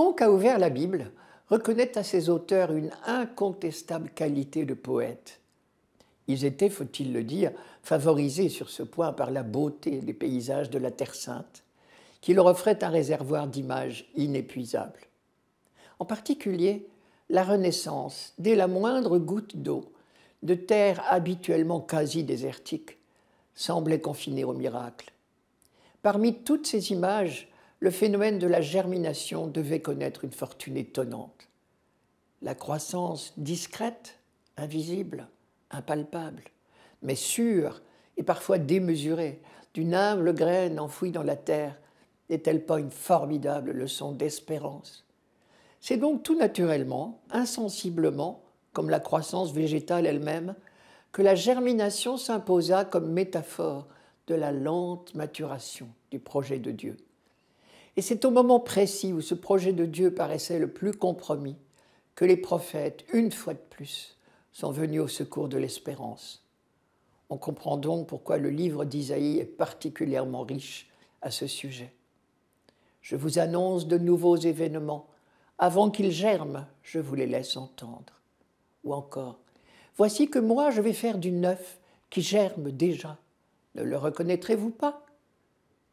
Quiconque a ouvert la Bible reconnaît à ses auteurs une incontestable qualité de poète. Ils étaient, faut-il le dire, favorisés sur ce point par la beauté des paysages de la Terre sainte, qui leur offrait un réservoir d'images inépuisables. En particulier, la Renaissance, dès la moindre goutte d'eau, de terre habituellement quasi désertique, semblait confinée au miracle. Parmi toutes ces images, le phénomène de la germination devait connaître une fortune étonnante. La croissance discrète, invisible, impalpable, mais sûre et parfois démesurée, d'une humble graine enfouie dans la terre, n'est-elle pas une formidable leçon d'espérance C'est donc tout naturellement, insensiblement, comme la croissance végétale elle-même, que la germination s'imposa comme métaphore de la lente maturation du projet de Dieu. Et c'est au moment précis où ce projet de Dieu paraissait le plus compromis que les prophètes, une fois de plus, sont venus au secours de l'espérance. On comprend donc pourquoi le livre d'Isaïe est particulièrement riche à ce sujet. Je vous annonce de nouveaux événements. Avant qu'ils germent, je vous les laisse entendre. Ou encore, voici que moi je vais faire du neuf qui germe déjà. Ne le reconnaîtrez-vous pas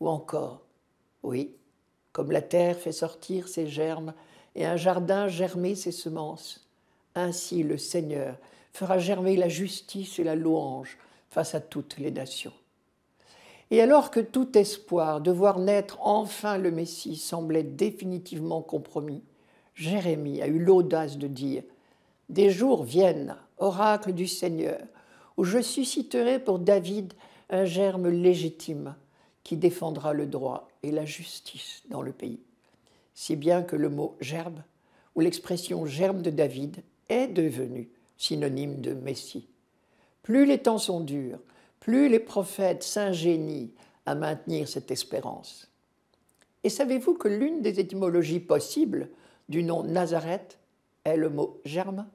Ou encore, oui, comme la terre fait sortir ses germes, et un jardin germer ses semences. Ainsi le Seigneur fera germer la justice et la louange face à toutes les nations. Et alors que tout espoir de voir naître enfin le Messie semblait définitivement compromis, Jérémie a eu l'audace de dire Des jours viennent, oracle du Seigneur, où je susciterai pour David un germe légitime, qui défendra le droit et la justice dans le pays. Si bien que le mot gerbe ou l'expression germe de David est devenu synonyme de Messie. Plus les temps sont durs, plus les prophètes s'ingénient à maintenir cette espérance. Et savez-vous que l'une des étymologies possibles du nom Nazareth est le mot germe